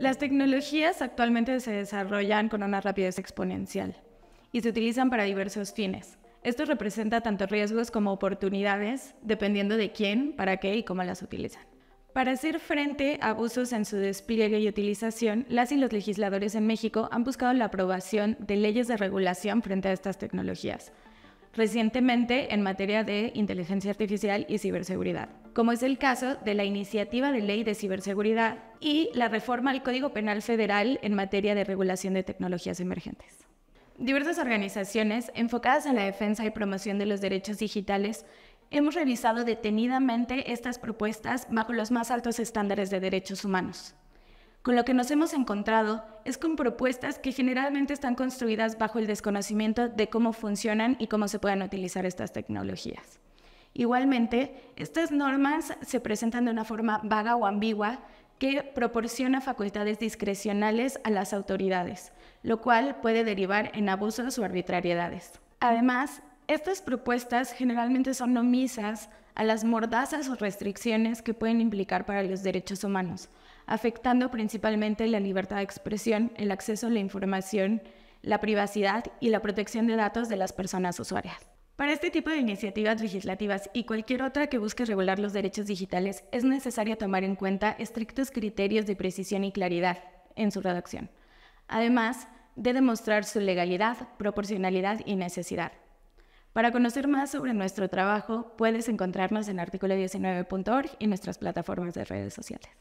Las tecnologías actualmente se desarrollan con una rapidez exponencial y se utilizan para diversos fines. Esto representa tanto riesgos como oportunidades, dependiendo de quién, para qué y cómo las utilizan. Para hacer frente a abusos en su despliegue y utilización, las y los legisladores en México han buscado la aprobación de leyes de regulación frente a estas tecnologías, recientemente en materia de inteligencia artificial y ciberseguridad como es el caso de la iniciativa de ley de ciberseguridad y la reforma al Código Penal Federal en materia de regulación de tecnologías emergentes. Diversas organizaciones enfocadas en la defensa y promoción de los derechos digitales hemos revisado detenidamente estas propuestas bajo los más altos estándares de derechos humanos. Con lo que nos hemos encontrado es con propuestas que generalmente están construidas bajo el desconocimiento de cómo funcionan y cómo se pueden utilizar estas tecnologías. Igualmente, estas normas se presentan de una forma vaga o ambigua que proporciona facultades discrecionales a las autoridades, lo cual puede derivar en abusos o arbitrariedades. Además, estas propuestas generalmente son omisas a las mordazas o restricciones que pueden implicar para los derechos humanos, afectando principalmente la libertad de expresión, el acceso a la información, la privacidad y la protección de datos de las personas usuarias. Para este tipo de iniciativas legislativas y cualquier otra que busque regular los derechos digitales, es necesario tomar en cuenta estrictos criterios de precisión y claridad en su redacción, además de demostrar su legalidad, proporcionalidad y necesidad. Para conocer más sobre nuestro trabajo, puedes encontrarnos en artículo19.org y nuestras plataformas de redes sociales.